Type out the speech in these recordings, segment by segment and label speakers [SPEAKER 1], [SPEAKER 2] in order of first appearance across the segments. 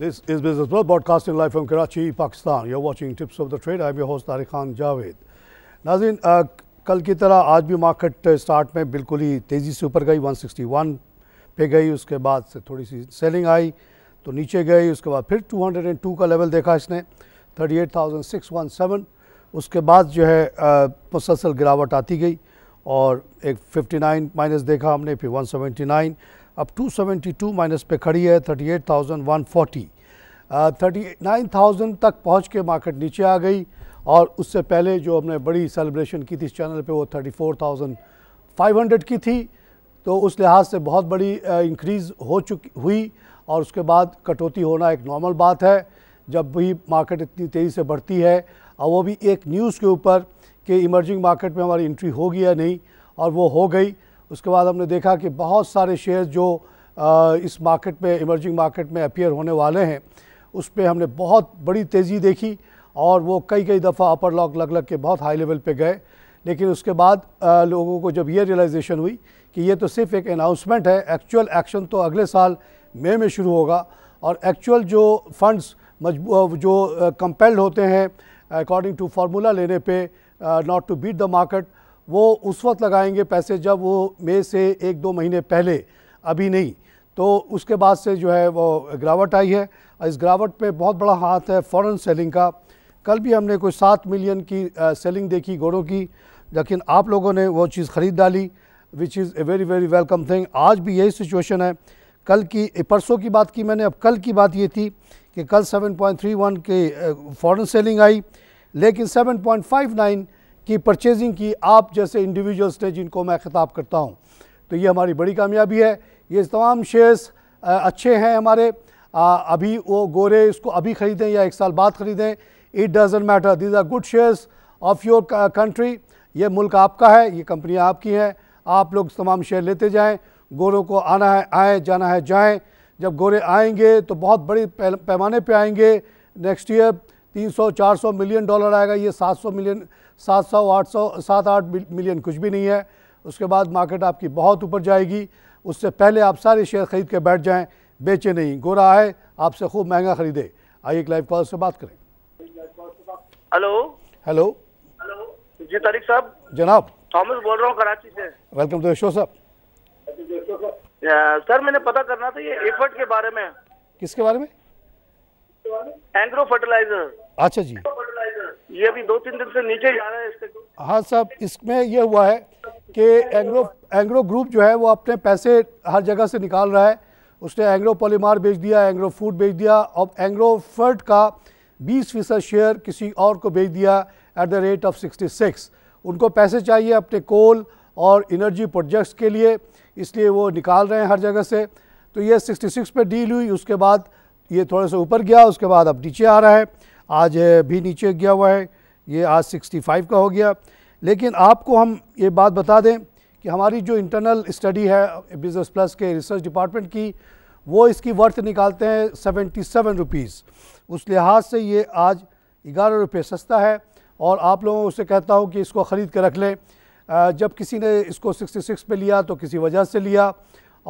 [SPEAKER 1] This is Business World broadcasting live from Karachi, Pakistan. You're watching Tips of the Trade. I'm your host Tariq Khan Javed. नाजिन आ, कल की तरह आज भी market start में बिल्कुल ही तेज़ी से ऊपर गई 161 पे गई उसके बाद से थोड़ी सी सेलिंग आई तो नीचे गई उसके बाद फिर 202 का लेवल देखा इसने 38,617 उसके बाद जो है मुसलसल गिरावट आती गई और एक 59 माइनस देखा हमने फिर 179 अब 272 माइनस पे खड़ी है 38,140 39,000 uh, तक पहुंच के मार्केट नीचे आ गई और उससे पहले जो हमने बड़ी सेलिब्रेशन की थी इस चैनल पे वो 34,500 की थी तो उस लिहाज से बहुत बड़ी इंक्रीज़ uh, हो चुकी हुई और उसके बाद कटौती होना एक नॉर्मल बात है जब भी मार्केट इतनी तेज़ी से बढ़ती है और वो भी एक न्यूज़ के ऊपर कि इमर्जिंग मार्केट में हमारी एंट्री होगी या नहीं और वो हो गई उसके बाद हमने देखा कि बहुत सारे शेयर्स जो इस मार्केट में इमर्जिंग मार्केट में अपियर होने वाले हैं उस पर हमने बहुत बड़ी तेज़ी देखी और वो कई कई दफ़ा अपर लॉक लग लग के बहुत हाई लेवल पे गए लेकिन उसके बाद आ, लोगों को जब ये रियलाइजेशन हुई कि ये तो सिर्फ एक अनाउंसमेंट है एक्चुअल एक्शन तो अगले साल मई में शुरू होगा और एक्चुअल जो फंड्स जो कंपेल्ड होते हैं अकॉर्डिंग टू फार्मूला लेने पे not to beat the market वो उस वक्त लगाएंगे पैसे जब वो मई से एक दो महीने पहले अभी नहीं तो उसके बाद से जो है वो गिरावट आई है इस गिरावट पे बहुत बड़ा हाथ है फॉरेन सेलिंग का कल भी हमने कोई सात मिलियन की आ, सेलिंग देखी घोड़ों की लेकिन आप लोगों ने वो चीज़ ख़रीद डाली which is a very very welcome thing आज भी यही सिचुएशन है कल की परसों की बात की मैंने अब कल की बात ये थी कि कल 7.31 के फॉरेन सेलिंग आई लेकिन 7.59 की परचेजिंग की आप जैसे इंडिविजुअल्स ने जिनको मैं खिताब करता हूँ तो ये हमारी बड़ी कामयाबी है ये तमाम शेयर्स अच्छे हैं हमारे आ, अभी वो गोरे इसको अभी ख़रीदें या एक साल बाद ख़रीदें it doesn't matter these are good shares of your country ये मुल्क आपका है ये कंपनियाँ आपकी हैं आप लोग तमाम शेयर लेते जाएँ गोरों को आना है आए जाना है जाएँ जब गोरे आएंगे तो बहुत बड़े पैमाने पे आएंगे नेक्स्ट ईयर 300-400 मिलियन डॉलर आएगा ये 700 मिलियन सात सौ आठ सौ सात आठ मिलियन कुछ भी नहीं है उसके बाद मार्केट आपकी बहुत ऊपर जाएगी उससे पहले आप सारे शेयर खरीद के बैठ जाएं बेचे नहीं गोरा है आपसे खूब महंगा खरीदे आइए एक लाइव कॉल से बात करें हेलो हेलो जी तारिक साहब जनाब थॉमस बोल रहा हूँ कराची से वेलकम टू शो साहब सर मैंने पता करना था ये एफर्ट के बारे में किसके बारे में एंग्रो फर्टिलाइजर अच्छा जी ये भी दो तीन दिन से नीचे जा रहा है इसके तो। हाँ सर इसमें यह हुआ है कि एंग्रो एंग्रो ग्रुप जो है वो अपने पैसे हर जगह से निकाल रहा है उसने एंग्रो पॉलीमार बेच दिया एंग्रो फूड बेच दिया और एंग्रो फर्ट का 20 फीसद शेयर किसी और को बेच दिया एट द रेट ऑफ 66 उनको पैसे चाहिए अपने कोल और इनर्जी प्रोजेक्ट्स के लिए इसलिए वो निकाल रहे हैं हर जगह से तो ये 66 पे डील हुई उसके बाद ये थोड़ा सा ऊपर गया उसके बाद अब नीचे आ रहा है आज भी नीचे गया हुआ है ये आज 65 का हो गया लेकिन आपको हम ये बात बता दें कि हमारी जो इंटरनल स्टडी है बिज़नेस प्लस के रिसर्च डिपार्टमेंट की वो इसकी वर्थ निकालते हैं 77 सेवन रुपीज़ उस लिहाज से ये आज ग्यारह रुपये सस्ता है और आप लोगों से कहता हूँ कि इसको ख़रीद कर रख लें जब किसी ने इसको 66 पे लिया तो किसी वजह से लिया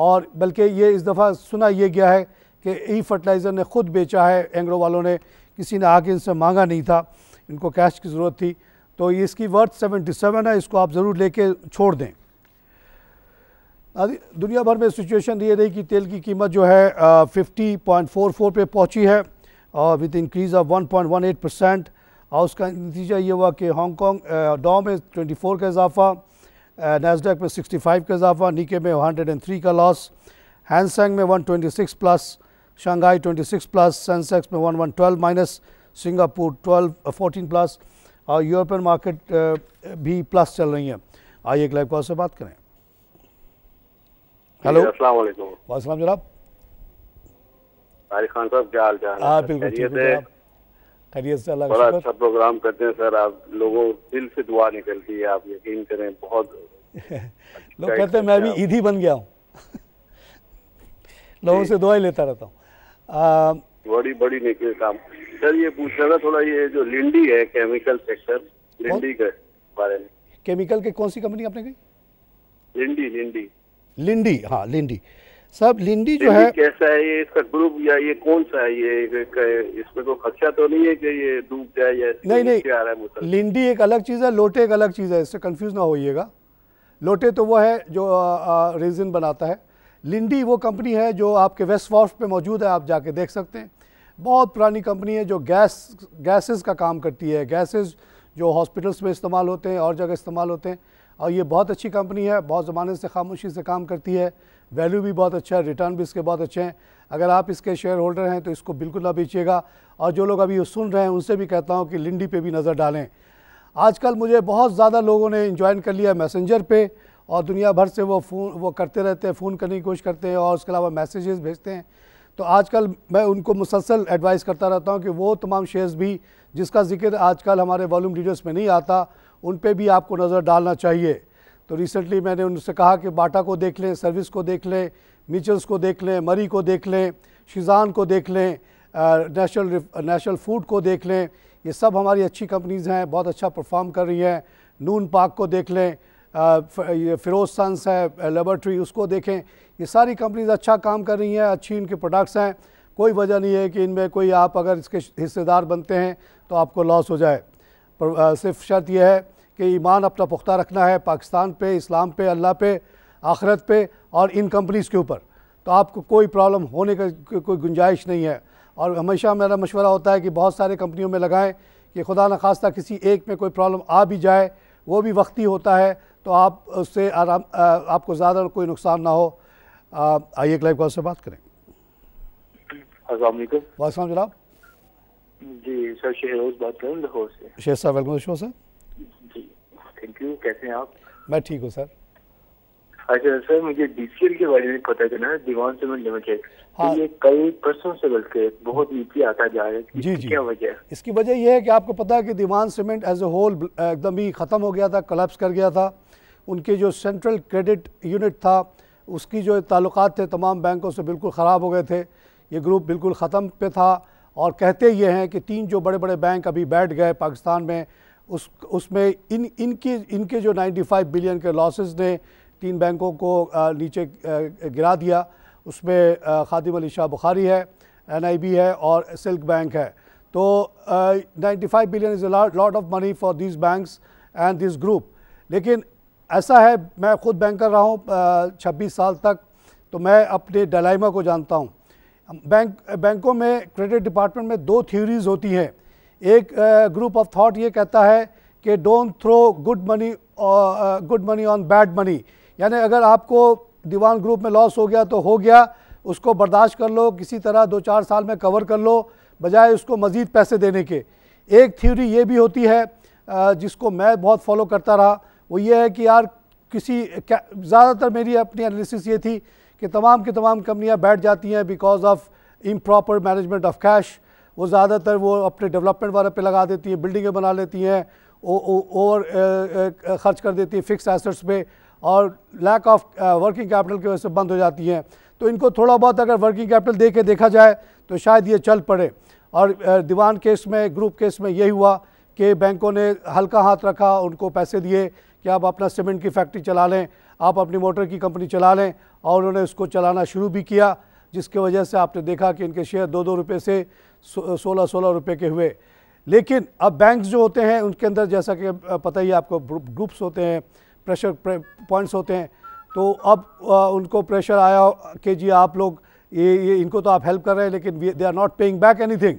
[SPEAKER 1] और बल्कि ये इस दफ़ा सुना ये गया है कि ई फर्टिलाइज़र ने ख़ुद बेचा है एंग्रो वालों ने किसी ने आके इनसे मांगा नहीं था इनको कैश की ज़रूरत थी तो ये इसकी वर्थ 77 है इसको आप ज़रूर लेके छोड़ दें दुनिया भर में सिचुएशन ये रही कि तेल की कीमत जो है फिफ्टी पॉइंट फोर फोर पे पहुँची है और with increase of one point one eight percent और उसका नतीजा ये हुआ कि हांगकॉन्ग डॉ में ट्वेंटी फोर का इजाफा नैसडेक में सिक्सटी फाइव का इजाफा नीके में हंड्रेड एंड थ्री का लॉस हैंडसैंग में one twenty six plus Shanghai 26 plus, Sensex में 1112 माइनस सिंगापुर 12 14 प्लस और यूरोपियन मार्केट uh, भी प्लस चल रही है आइए एक लाइव कॉल से बात करें हेलो अस्सलाम जनाब खान साहब क्या हाल चाल हाँ बिल्कुल ठीक खैरियत से अल्लाह बड़ा अच्छा प्रोग्राम करते हैं सर आप लोगों दिल से दुआ निकलती है आप यकीन करें बहुत अच्छा
[SPEAKER 2] लोग कहते हैं मैं भी
[SPEAKER 1] ईदी बन गया हूँ लोगों से दुआ ही लेता रहता हूँ Um, बड़ी बड़ी निकले काम सर ये पूछ रहा था थोड़ा ये जो लिंडी है केमिकल सेक्टर लिंडी के बारे में केमिकल के कौन सी कंपनी आपने कही लिंडी लिंडी लिंडी हाँ लिंडी सब लिंडी जो है कैसा है ये इसका ग्रुप या ये कौन सा है ये इसमें कोई तो खर्चा तो नहीं है कि ये डूब जाए या नहीं नहीं आ रहा है लिंडी एक अलग चीज़ है लोटे एक अलग चीज़ है इससे कंफ्यूज ना होइएगा लोटे तो वो है जो रेजिन बनाता है लिंडी वो कंपनी है जो आपके वेस्ट वॉर्फ पे मौजूद है आप जाके देख सकते हैं बहुत पुरानी कंपनी है जो गैस गैसेस का काम करती है गैसेस जो हॉस्पिटल्स में इस्तेमाल होते हैं और जगह इस्तेमाल होते हैं और ये बहुत अच्छी कंपनी है बहुत ज़माने से खामोशी से काम करती है वैल्यू भी बहुत अच्छा है रिटर्न भी इसके बहुत अच्छे हैं अगर आप इसके शेयर होल्डर हैं तो इसको बिल्कुल ना बेचिएगा और जो लोग अभी सुन रहे हैं उनसे भी कहता हूँ कि लिंडी पर भी नज़र डालें आजकल मुझे बहुत ज़्यादा लोगों ने ज्वाइन कर लिया मैसेंजर पर और दुनिया भर से वो फ़ोन वो करते रहते हैं फ़ोन करने की कोशिश करते हैं और उसके अलावा मैसेजेस भेजते हैं तो आजकल मैं उनको मुसलसल एडवाइस करता रहता हूँ कि वो तमाम शेयर्स भी जिसका जिक्र आजकल हमारे वॉल्यूम डीडर्स में नहीं आता उन पर भी आपको नज़र डालना चाहिए तो रिसेंटली मैंने उनसे कहा कि बाटा को देख लें सर्विस को देख लें मिचल्स को देख लें मरी को देख लें शिजान को देख लें नेशनल नेशनल फूड को देख लें ये सब हमारी अच्छी कंपनीज़ हैं बहुत अच्छा परफॉर्म कर रही हैं नून पाक को देख लें फिरोज सन्स है लेबोरेटरी उसको देखें ये सारी कंपनीज अच्छा काम कर रही हैं अच्छी इनके प्रोडक्ट्स हैं कोई वजह नहीं है कि इनमें कोई आप अगर इसके हिस्सेदार बनते हैं तो आपको लॉस हो जाए पर सिर्फ शर्त यह है कि ईमान अपना पुख्ता रखना है पाकिस्तान पे इस्लाम पे अल्लाह पे आखरत पे और इन कंपनीज़ के ऊपर तो आपको कोई प्रॉब्लम होने का कोई गुंजाइश नहीं है और हमेशा मेरा मशवरा होता है कि बहुत सारे कंपनियों में लगाएं कि खुदा न खास्ता किसी एक में कोई प्रॉब्लम आ भी जाए वो भी वक्ती होता है तो आप उससे आराम आपको ज़्यादा कोई नुकसान ना हो आइए एक लाइव कॉल से बात करें वालेकाम जनाब जी सर शेर बात कर लाहौर से शेर साहब welcome show sir ji thank you कैसे हैं आप मैं ठीक हूँ सर अच्छा सर मुझे डीसीएल के बारे में पता चला दीवान सीमेंट लिमिटेड तो हाँ। ये कई प्रश्नों से बल्कि बहुत नीचे आता जा रहा है जी जी क्या वजह इसकी वजह ये है कि आपको पता है कि Dewan cement as a whole एकदम ही ख़त्म हो गया था कलेप्स कर गया था उनके जो सेंट्रल क्रेडिट यूनिट था उसकी जो ताल्लुक थे तमाम बैंकों से बिल्कुल ख़राब हो गए थे ये ग्रुप बिल्कुल ख़त्म पे था और कहते ये हैं कि तीन जो बड़े बड़े बैंक अभी बैठ गए पाकिस्तान में उस उसमें इन इनके इनके जो 95 बिलियन के लॉसेस ने तीन बैंकों को नीचे गिरा दिया उसमें खादिम अली शाह बुखारी है एनआईबी है और सिल्क बैंक है तो ninety five billion is lot of money for this banks and this group लेकिन ऐसा है मैं खुद बैंकर रहा हूँ छब्बीस साल तक तो मैं अपने डलाइमा को जानता हूँ बैंक बैंकों में क्रेडिट डिपार्टमेंट में दो थ्योरीज होती हैं एक ग्रुप ऑफ थॉट ये कहता है कि don't throw good money good money on bad money यानी अगर आपको दीवान ग्रुप में लॉस हो गया तो हो गया उसको बर्दाश्त कर लो किसी तरह दो चार साल में कवर कर लो बजाय उसको मज़ीद पैसे देने के एक थ्योरी ये भी होती है जिसको मैं बहुत फॉलो करता रहा वो ये है कि यार किसी ज़्यादातर मेरी अपनी एनालिसिस ये थी कि तमाम की तमाम कंपनियाँ बैठ जाती हैं because of improper management of cash वो ज़्यादातर वो अपने डेवलपमेंट वाले पे लगा देती हैं बिल्डिंगें बना लेती हैं ओवर खर्च कर देती हैं फिक्स एसेट्स पे और लैक ऑफ वर्किंग कैपिटल की वजह से बंद हो जाती हैं तो इनको थोड़ा बहुत अगर वर्किंग कैपिटल दे के देखा जाए तो शायद ये चल पड़े और uh, दीवान केस में ग्रुप केस में यही हुआ कि बैंकों ने हल्का हाथ रखा उनको पैसे दिए कि आप अपना सीमेंट की फैक्ट्री चला लें आप अपनी मोटर की कंपनी चला लें और उन्होंने उसको चलाना शुरू भी किया जिसके वजह से आपने देखा कि इनके शेयर दो दो रुपये से सोलह सोलह रुपये के हुए लेकिन अब बैंक्स जो होते हैं उनके अंदर जैसा कि uh, पता ही आपको ग्रुप्स होते हैं प्रेशर पॉइंट्स होते हैं तो अब उनको प्रेशर आया कि जी आप लोग ये ये इनको तो आप हेल्प कर रहे हैं लेकिन they are not paying back anything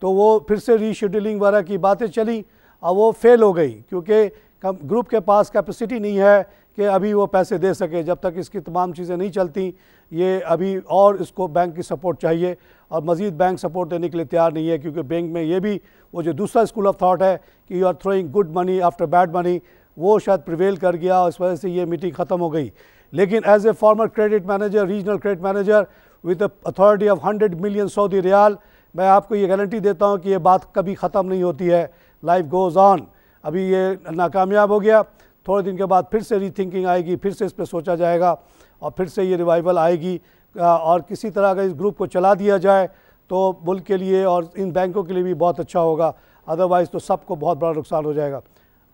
[SPEAKER 1] तो वो फिर से रीशेड्यूलिंग वगैरह की बातें चली और वो फेल हो गई क्योंकि ग्रुप के पास कैपेसिटी नहीं है कि अभी वो पैसे दे सके जब तक इसकी तमाम चीज़ें नहीं चलती ये अभी और इसको बैंक की सपोर्ट चाहिए और मज़ीद बैंक सपोर्ट देने के लिए तैयार नहीं है क्योंकि बैंक में ये भी वो जो दूसरा स्कूल ऑफ थाट है कि you are throwing good money after bad money वो शायद प्रिवेल कर गया इस वजह से ये मीटिंग ख़त्म हो गई लेकिन as a former credit manager regional credit manager with authority of hundred million Saudi riyal मैं आपको ये गारंटी देता हूँ कि ये बात कभी ख़त्म नहीं होती है लाइफ गोज़ ऑन अभी ये नाकामयाब हो गया थोड़े दिन के बाद फिर से रीथिंकिंग आएगी फिर से इस पर सोचा जाएगा और फिर से ये रिवाइवल आएगी और किसी तरह अगर इस ग्रुप को चला दिया जाए तो मुल्क के लिए और इन बैंकों के लिए भी बहुत अच्छा होगा अदरवाइज़ तो सबको बहुत बड़ा नुकसान हो जाएगा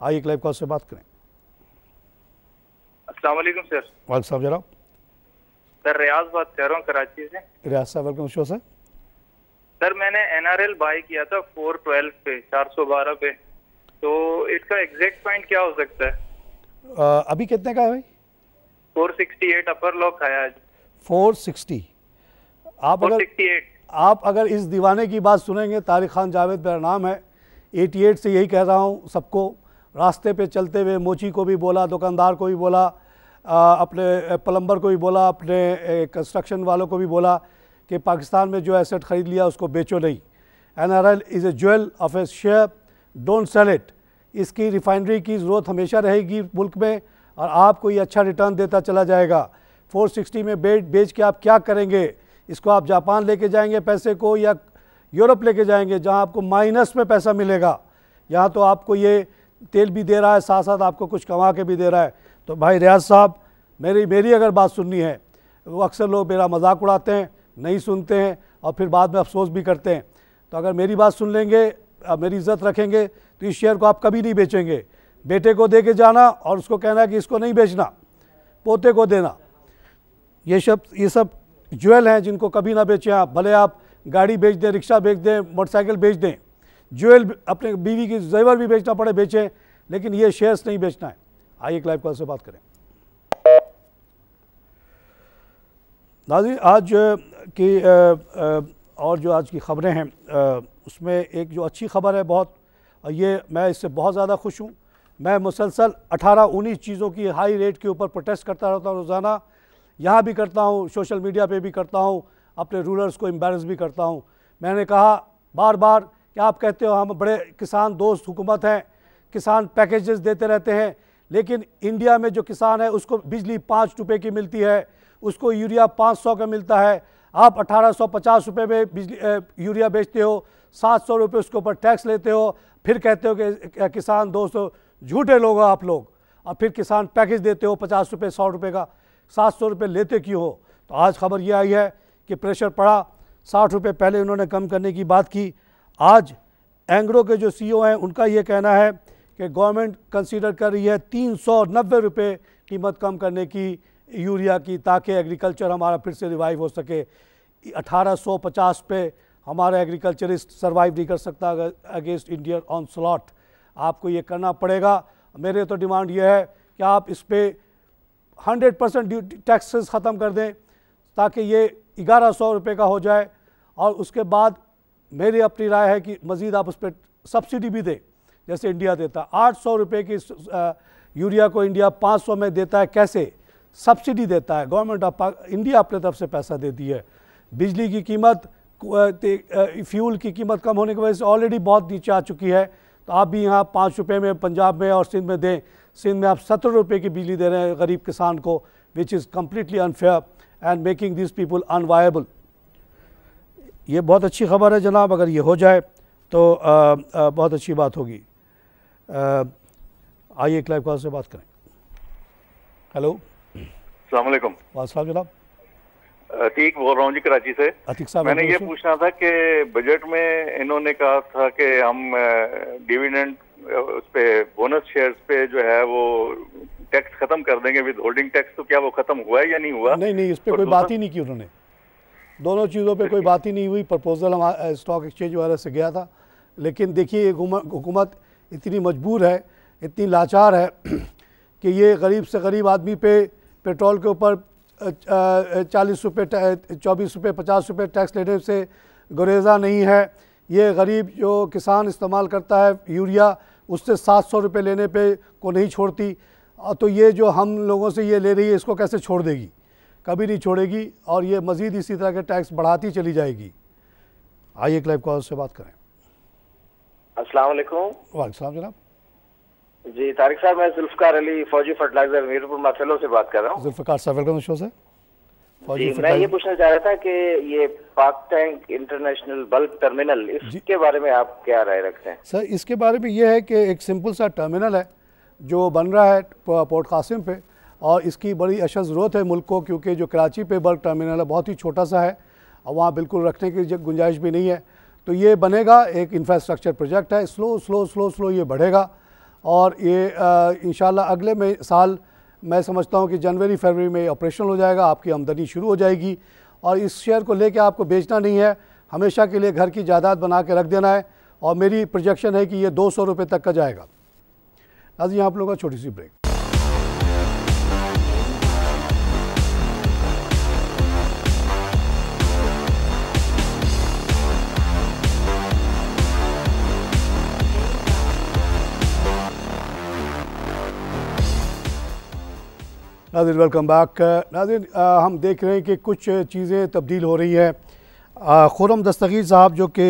[SPEAKER 1] आइए क्लाइव कॉल से बात करें अस्सलाम वालेकुम सर साहब सर रियाज बात कर रहा हूँ कराची से रियाज साहब वेलकम शो सर सर मैंने एनआरएल बाय किया था फोर ट्वेल्व पे चार सौ बारह पे तो इसका एग्जैक्ट पॉइंट क्या हो सकता है आ, अभी कितने का है भाई four sixty eight upper lock आया आज फोर सिक्सटी आप अगर आप अगर इस दीवाने की बात सुनेंगे तारिक खान जावेद मेरा नाम है 88 से यही कह रहा हूँ सबको रास्ते पे चलते हुए मोची को भी बोला दुकानदार को भी बोला अपने प्लम्बर को भी बोला अपने कंस्ट्रक्शन वालों को भी बोला कि पाकिस्तान में जो एसेट ख़रीद लिया उसको बेचो नहीं N R L is a jewel of a share don't sell it इसकी रिफाइनरी की ज़रूरत हमेशा रहेगी मुल्क में और आपको ये अच्छा रिटर्न देता चला जाएगा 460 में बेच बेच के आप क्या करेंगे इसको आप जापान लेके जाएंगे पैसे को या यूरोप लेके जाएंगे जहां आपको माइनस में पैसा मिलेगा यहाँ तो आपको ये तेल भी दे रहा है साथ साथ आपको कुछ कमा के भी दे रहा है तो भाई रियाज साहब मेरी मेरी अगर बात सुननी है वो अक्सर लोग मेरा मजाक उड़ाते हैं नहीं सुनते हैं और फिर बाद में अफसोस भी करते हैं तो अगर मेरी बात सुन लेंगे मेरी इज्जत रखेंगे तो इस शेयर को आप कभी नहीं बेचेंगे बेटे को दे के जाना और उसको कहना कि इसको नहीं बेचना पोते को देना ये सब ये सब ज्वेल हैं जिनको कभी ना बेचें आप भले आप गाड़ी बेच दें रिक्शा बेच दें मोटरसाइकिल बेच दें ज्वेल अपने बीवी की जेवर भी बेचना पड़े बेचें लेकिन ये शेयर्स नहीं बेचना है आइए एक लाइव कॉल से बात करें नाजी आज की आ, आ, और जो आज की ख़बरें हैं आ, उसमें एक जो अच्छी खबर है बहुत ये मैं इससे बहुत ज़्यादा खुश हूँ मैं मुसलसल 18 उन्नीस चीज़ों की हाई रेट के ऊपर प्रोटेस्ट करता रहता हूँ रोज़ाना यहाँ भी करता हूँ सोशल मीडिया पे भी करता हूँ अपने रूलर्स को एम्बेरस भी करता हूँ मैंने कहा बार बार कि आप कहते हो हम बड़े किसान दोस्त हुकूमत हैं किसान पैकेजेस देते रहते हैं लेकिन इंडिया में जो किसान है उसको बिजली पाँच रुपये की मिलती है उसको यूरिया पाँच सौ का मिलता है आप अठारह सौ पचास रुपये में बिजली यूरिया बेचते हो सात सौ रुपये उसके ऊपर टैक्स लेते हो फिर कहते हो कि किसान दोस्त झूठे लोग हो आप लोग और फिर किसान पैकेज देते हो पचास रुपये सौ रुपये का सात सौ रुपये लेते क्यों हो तो आज खबर ये आई है कि प्रेशर पड़ा साठ रुपये पहले उन्होंने कम करने की बात की आज एंग्रो के जो सीईओ e हैं उनका ये कहना है कि गवर्नमेंट कंसीडर कर रही है तीन सौ नब्बे रुपये कीमत कम करने की यूरिया की ताकि एग्रीकल्चर हमारा फिर से रिवाइव हो सके 1850 पे हमारा एग्रीकल्चरिस्ट सर्वाइव नहीं कर सकता अगेंस्ट इंडियन ऑन स्लॉट आपको ये करना पड़ेगा मेरे तो डिमांड ये है कि आप इस पर हंड्रेड परसेंट ड्यूटी टैक्सेस ख़त्म कर दें ताकि ये ग्यारह सौ रुपये का हो जाए और उसके बाद मेरी अपनी राय है कि मज़ीद आप उस पर सब्सिडी भी दें जैसे इंडिया देता है आठ सौ रुपये की यूरिया को इंडिया पाँच सौ में देता है कैसे सब्सिडी देता है गवर्नमेंट ऑफ इंडिया अपने तरफ से पैसा देती है बिजली की कीमत फ्यूल की कीमत कम होने की वजह से ऑलरेडी बहुत नीचे आ चुकी है तो आप भी यहाँ पाँच रुपये में पंजाब में और सिंध में दें सिंध में आप सत्रह रुपये की बिजली दे रहे हैं गरीब किसान को which is completely unfair and making this people unviable ये बहुत अच्छी खबर है जनाब अगर ये हो जाए तो आ, आ, बहुत अच्छी बात होगी आइए एक लाइव कॉल से बात करें हेलो अलैक्म साहब जनाब अतीक बोल रहा हूँ जी कराची से अतीक साहब मैंने ये पूछना था कि बजट में इन्होंने कहा था कि हम डिविडेंड उस पे बोनस शेयर्स पे जो है वो टैक्स खत्म कर देंगे विद होल्डिंग टैक्स तो क्या वो खत्म हुआ है या नहीं हुआ नहीं नहीं इस पर कोई बात ही नहीं की उन्होंने दोनों चीज़ों पे कोई बात ही नहीं हुई प्रपोज़ल हम स्टॉक एक्सचेंज वगैरह से गया था लेकिन देखिए हुकूमत इतनी मजबूर है इतनी लाचार है कि ये गरीब से गरीब आदमी पे पेट्रोल के ऊपर चालीस रुपये चौबीस रुपये पचास रुपये टैक्स लेने से गुरेजा नहीं है ये गरीब जो किसान इस्तेमाल करता है यूरिया उससे सात सौ रुपये लेने पे को नहीं छोड़ती तो ये जो हम लोगों से ये ले रही है इसको कैसे छोड़ देगी कभी नहीं छोड़ेगी और ये मज़ीद इसी तरह के टैक्स बढ़ाती चली जाएगी आइए एक लाइव कॉल से बात करें अस्सलाम जनाब जी तारिक साहब मैं जुल्फकार अली फौजी फर्टिलाइजर मीरपुर माथेलो से बात कर रहा हूँ वेलकम शो से जी मैं ये पूछना चाह रहा था कि ये पाक टैंक इंटरनेशनल बल्क टर्मिनल इसके बारे में आप क्या राय रखते हैं सर इसके बारे में ये है कि एक सिंपल सा टर्मिनल है जो बन रहा है पोर्ट कासिम पे और इसकी बड़ी अशद ज़रूरत है मुल्क को क्योंकि जो कराची पे बर्ग टर्मिनल है बहुत ही छोटा सा है और वहाँ बिल्कुल रखने की गुंजाइश भी नहीं है तो ये बनेगा एक इंफ्रास्ट्रक्चर प्रोजेक्ट है स्लो स्लो स्लो स्लो ये बढ़ेगा और ये इन अगले में साल मैं समझता हूँ कि जनवरी फरवरी में ऑपरेशन हो जाएगा आपकी आमदनी शुरू हो जाएगी और इस शेयर को ले आपको बेचना नहीं है हमेशा के लिए घर की जायदाद बना के रख देना है और मेरी प्रोजेक्शन है कि ये दो सौ तक का जाएगा नाजी आप लोगों का छोटी सी break Nazir welcome back uh, Nazir uh, हम देख रहे हैं कि कुछ चीज़ें तब्दील हो रही हैं uh, खुरम दस्तगीर साहब जो कि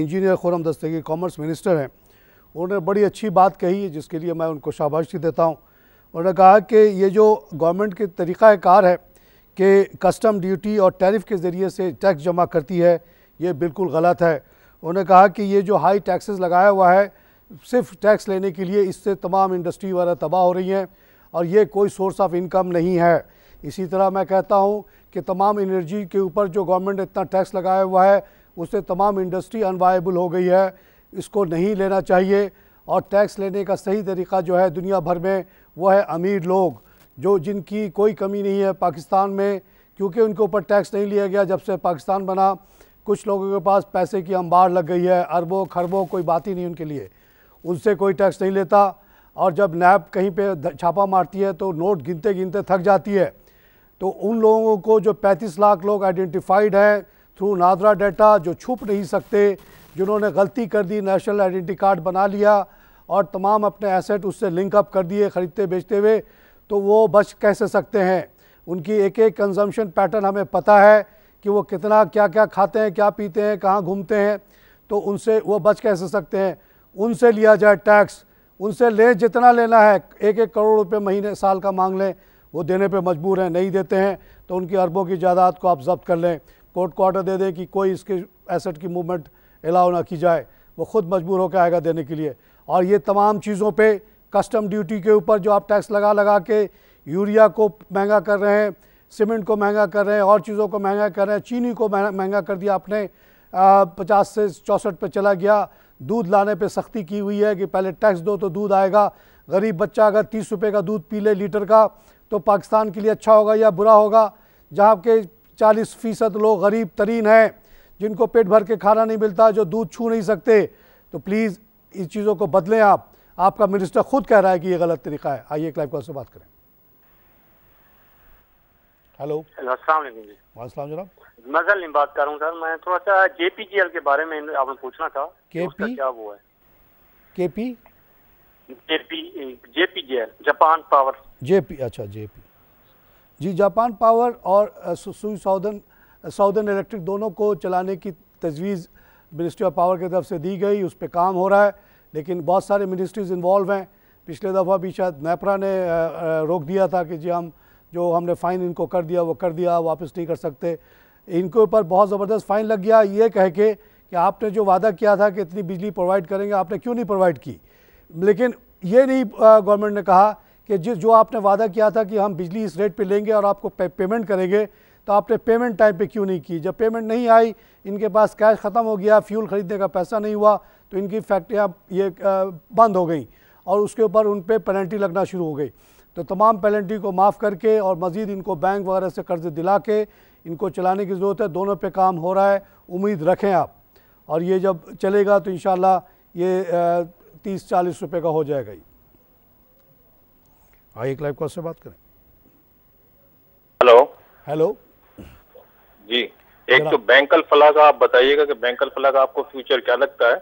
[SPEAKER 1] engineer Khurram Dastgir commerce minister हैं उन्होंने बड़ी अच्छी बात कही है जिसके लिए मैं उनको शाबाशी देता हूँ उन्होंने कहा कि ये जो गवर्नमेंट के तरीक़ाकार है कि कस्टम ड्यूटी और टैरिफ के ज़रिए से टैक्स जमा करती है ये बिल्कुल गलत है उन्होंने कहा कि ये जो हाई टैक्सेस लगाया हुआ है सिर्फ टैक्स लेने के लिए इससे तमाम इंडस्ट्री वगैरह तबाह हो रही हैं और ये कोई सोर्स ऑफ इनकम नहीं है इसी तरह मैं कहता हूँ कि तमाम एनर्जी के ऊपर जो गवर्नमेंट इतना टैक्स लगाया हुआ है उससे तमाम इंडस्ट्री अनवायबल हो गई है इसको नहीं लेना चाहिए और टैक्स लेने का सही तरीका जो है दुनिया भर में वो है अमीर लोग जो जिनकी कोई कमी नहीं है पाकिस्तान में क्योंकि उनके ऊपर टैक्स नहीं लिया गया जब से पाकिस्तान बना कुछ लोगों के पास पैसे की अंबार लग गई है अरबों खरबों कोई बात ही नहीं उनके लिए उनसे कोई टैक्स नहीं लेता और जब नैब कहीं पे छापा मारती है तो नोट गिनते गिनते थक जाती है तो उन लोगों को जो 35 लाख लोग आइडेंटिफाइड हैं थ्रू नादरा डेटा जो छुप नहीं सकते जिन्होंने गलती कर दी नेशनल आइडेंटी कार्ड बना लिया और तमाम अपने एसेट उससे लिंक अप कर दिए ख़रीदते बेचते हुए तो वो बच कैसे सकते हैं उनकी एक एक कंजम्पशन पैटर्न हमें पता है कि वो कितना क्या क्या खाते हैं क्या पीते हैं कहाँ घूमते हैं तो उनसे वो बच कैसे सकते हैं उनसे लिया जाए टैक्स उनसे ले जितना लेना है एक एक करोड़ रुपए महीने साल का मांग लें वो देने पे मजबूर हैं नहीं देते हैं तो उनकी अरबों की जायदाद को आप जब्त कर लें कोर्ट को ऑर्डर दे दें कि कोई इसके एसेट की मूवमेंट अलाउ ना की जाए वो खुद मजबूर होकर आएगा देने के लिए और ये तमाम चीज़ों पर कस्टम ड्यूटी के ऊपर जो आप टैक्स लगा लगा के यूरिया को महंगा कर रहे हैं सीमेंट को महंगा कर रहे हैं और चीज़ों को महंगा कर रहे हैं चीनी को महंगा कर दिया आपने पचास से चौंसठ पर चला गया दूध लाने पे सख्ती की हुई है कि पहले टैक्स दो तो दूध आएगा गरीब बच्चा अगर तीस रुपये का दूध पी ले लीटर का तो पाकिस्तान के लिए अच्छा होगा या बुरा होगा जहाँ के चालीस फ़ीसद लोग गरीब तरीन हैं जिनको पेट भर के खाना नहीं मिलता जो दूध छू नहीं सकते तो प्लीज़ इस चीज़ों को बदलें आप आपका मिनिस्टर खुद कह रहा है कि ये गलत तरीका है आइए एक लाइव कॉल से बात करें हेलो अस्सलाम जनाब मजल नहीं बात कर रहा हूँ सर मैं थोड़ा सा जेपीजीएल के बारे में आपने पूछना था केपी क्या वो है KP JP JPGL Japan power JP अच्छा जेपी जी जापान पावर और सुई साउदर्न साउदर्न इलेक्ट्रिक दोनों को चलाने की तजवीज़ मिनिस्ट्री ऑफ पावर की तरफ से दी गई उस पर काम हो रहा है लेकिन बहुत सारे मिनिस्ट्रीज़ इन्वॉल्व हैं पिछले दफ़ा भी शायद नेपरा ने uh, uh, रोक दिया था कि जी हम जो हमने फ़ाइन इनको कर दिया वो कर दिया वापस नहीं कर सकते इनके ऊपर बहुत ज़बरदस्त फ़ाइन लग गया ये कह के कि आपने जो वादा किया था कि इतनी बिजली प्रोवाइड करेंगे आपने क्यों नहीं प्रोवाइड की लेकिन ये नहीं गवर्नमेंट ने कहा कि जिस जो आपने वादा किया था कि हम बिजली इस रेट पे लेंगे और आपको पे, पेमेंट करेंगे तो आपने पेमेंट टाइम पे क्यों नहीं की जब पेमेंट नहीं आई इनके पास कैश ख़त्म हो गया फ्यूल ख़रीदने का पैसा नहीं हुआ तो इनकी फैक्ट्रियाँ ये बंद हो गई और उसके ऊपर उन पर पेनल्टी लगना शुरू हो गई तो तमाम पेनल्टी को माफ़ करके और मज़ीद इनको बैंक वगैरह से कर्ज दिला के इनको चलाने की ज़रूरत है दोनों पे काम हो रहा है उम्मीद रखें आप और ये जब चलेगा तो इन ये तीस चालीस रुपये का हो जाएगा ही आइए एक लाइव कॉल से बात करें हेलो हेलो जी एक तो बैंकल फला का आप बताइएगा कि बैंकल फलाग का आपको फ्यूचर क्या लगता है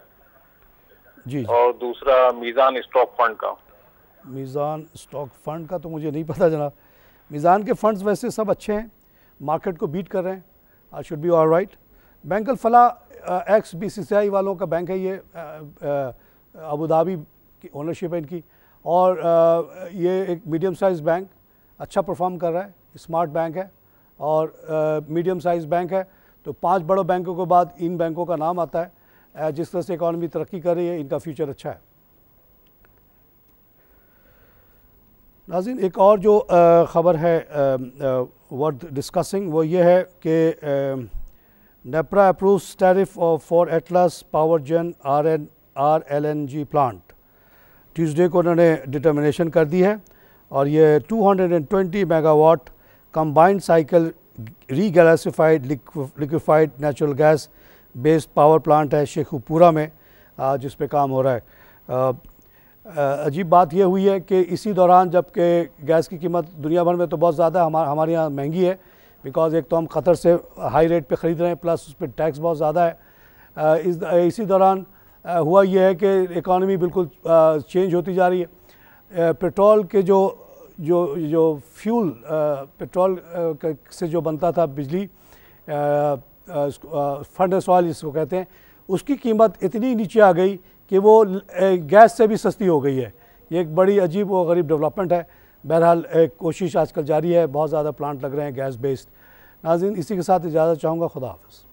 [SPEAKER 1] जी और दूसरा मीज़ान स्टॉक फंड का मीज़ान स्टॉक फंड का तो मुझे नहीं पता जना मीज़ान के फंड्स वैसे सब अच्छे हैं मार्केट को बीट कर रहे हैं I should be all right bank Alfalah ex B C C I वालों का बैंक है ये अबू धाबी की ओनरशिप है इनकी और आ, ये एक मीडियम साइज़ बैंक अच्छा परफॉर्म कर रहा है स्मार्ट बैंक है और मीडियम साइज़ बैंक है तो पांच बड़ों बैंकों के बाद इन बैंकों का नाम आता है जिस तरह से इकॉनमी तरक्की कर रही है इनका फ्यूचर अच्छा है नाजिन एक और जो ख़बर है वर्थ डिस्कसिंग वो ये है कि NEPRA approves tariff for Atlas power gen R N R L N G plant Tuesday को उन्होंने डिटर्मिनेशन कर दी है और ये 220 megawatt combined cycle regasified liquefied natural gas based power plant है शेखुपुरा में जिस पे काम हो रहा है अजीब बात यह हुई है कि इसी दौरान जबकि गैस की कीमत दुनिया भर में तो बहुत ज़्यादा हमारे हमारे यहाँ महंगी है बिकॉज़ एक तो हम ख़तर से हाई रेट पे ख़रीद रहे हैं प्लस उस पर टैक्स बहुत ज़्यादा है इस इसी दौरान हुआ यह है कि इकानमी बिल्कुल चेंज होती जा रही है पेट्रोल के जो जो जो फ्यूल पेट्रोल से जो बनता था बिजली फंड ऑयल जिसको कहते हैं उसकी कीमत इतनी नीचे आ गई कि वो गैस से भी सस्ती हो गई है ये एक बड़ी अजीब व गरीब डेवलपमेंट है बहरहाल कोशिश आजकल जारी है बहुत ज़्यादा प्लांट लग रहे हैं गैस बेस्ड नाजिन इसी के साथ इजाज़त चाहूँगा खुदा हाफ़